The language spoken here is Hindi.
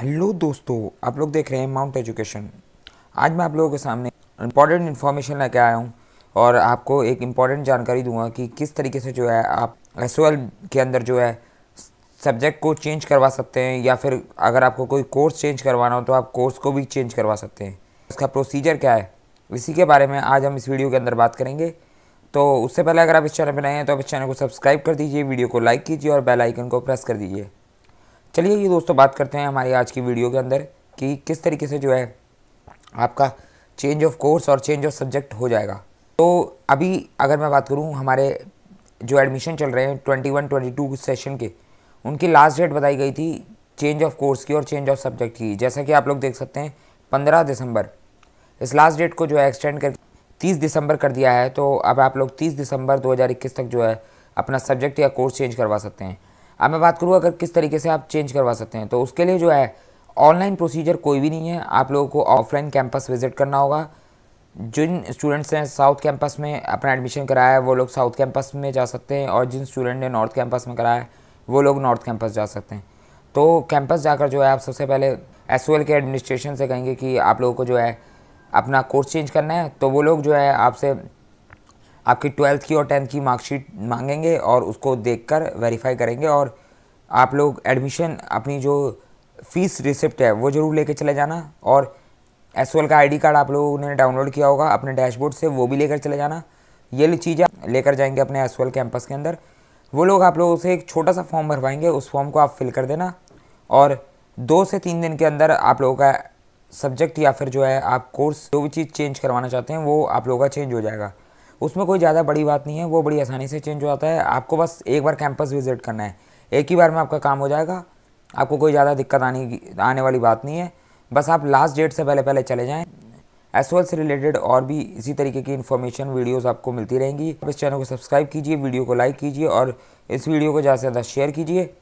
हेलो दोस्तों आप लोग देख रहे हैं माउंट एजुकेशन आज मैं आप लोगों के सामने इम्पॉर्टेंट इन्फॉर्मेशन लेके आया हूँ और आपको एक इम्पॉर्टेंट जानकारी दूंगा कि किस तरीके से जो है आप एस के अंदर जो है सब्जेक्ट को चेंज करवा सकते हैं या फिर अगर आपको कोई कोर्स चेंज करवाना हो तो आप कोर्स को भी चेंज करवा सकते हैं उसका प्रोसीजर क्या है इसी के बारे में आज हम इस वीडियो के अंदर बात करेंगे तो उससे पहले अगर आप इस चैनल पर नए हैं तो आप इस चैनल को सब्सक्राइब कर दीजिए वीडियो को लाइक कीजिए और बेल आइकन को प्रेस कर दीजिए चलिए ये दोस्तों बात करते हैं हमारी आज की वीडियो के अंदर कि किस तरीके से जो है आपका चेंज ऑफ कोर्स और चेंज ऑफ सब्जेक्ट हो जाएगा तो अभी अगर मैं बात करूँ हमारे जो एडमिशन चल रहे हैं twenty one twenty two session के उनकी लास्ट डेट बताई गई थी चेंज ऑफ कोर्स की और चेंज ऑफ सब्जेक्ट की जैसा कि आप लोग देख सकते हैं पंद्रह दिसंबर इस लास्ट डेट को जो है एक्सटेंड कर तीस दिसंबर कर दिया है तो अब आप लोग तीस दिसंबर दो हज़ार इक्कीस तक जो है अपना सब्जेक्ट या कोर्स चेंज करवा सकते हैं अब मैं बात करूँ अगर किस तरीके से आप चेंज करवा सकते हैं तो उसके लिए जो है ऑनलाइन प्रोसीजर कोई भी नहीं है आप लोगों को ऑफलाइन कैंपस विजिट करना होगा जिन स्टूडेंट्स ने साउथ कैंपस में अपना एडमिशन कराया है वो लोग साउथ कैंपस में जा सकते हैं और जिन स्टूडेंट ने नॉर्थ कैंपस में कराया है वो लोग नॉर्थ कैंपस जा सकते हैं तो कैंपस जाकर जो है आप सबसे पहले एस के एडमिनिस्ट्रेशन से कहेंगे कि आप लोगों को जो है अपना कोर्स चेंज करना है तो वो लोग जो है आपसे आपकी ट्वेल्थ की और टेंथ की मार्कशीट मांगेंगे और उसको देखकर वेरीफाई करेंगे और आप लोग एडमिशन अपनी जो फीस रिसिप्ट है वो ज़रूर लेके चले जाना और एस का आईडी कार्ड आप लोगों ने डाउनलोड किया होगा अपने डैशबोर्ड से वो भी लेकर चले जाना ये चीज़ें लेकर जाएंगे अपने एस कैंपस के अंदर वो लोग आप लोगों से एक छोटा सा फॉर्म भरवाएंगे उस फॉर्म को आप फिल कर देना और दो से तीन दिन के अंदर आप लोगों का सब्जेक्ट या फिर जो है आप कोर्स जो भी चीज़ चेंज करवाना चाहते हैं वो आप लोगों का चेंज हो जाएगा उसमें कोई ज़्यादा बड़ी बात नहीं है वो बड़ी आसानी से चेंज हो जाता है आपको बस एक बार कैंपस विजिट करना है एक ही बार में आपका काम हो जाएगा आपको कोई ज़्यादा दिक्कत आने आने वाली बात नहीं है बस आप लास्ट डेट से पहले पहले चले जाएँ एस ओ से रिलेटेड और भी इसी तरीके की इन्फॉर्मेशन वीडियोस आपको मिलती रहेंगी आप इस चैनल को सब्सक्राइब कीजिए वीडियो को लाइक कीजिए और इस वीडियो को ज़्यादा से ज़्यादा शेयर कीजिए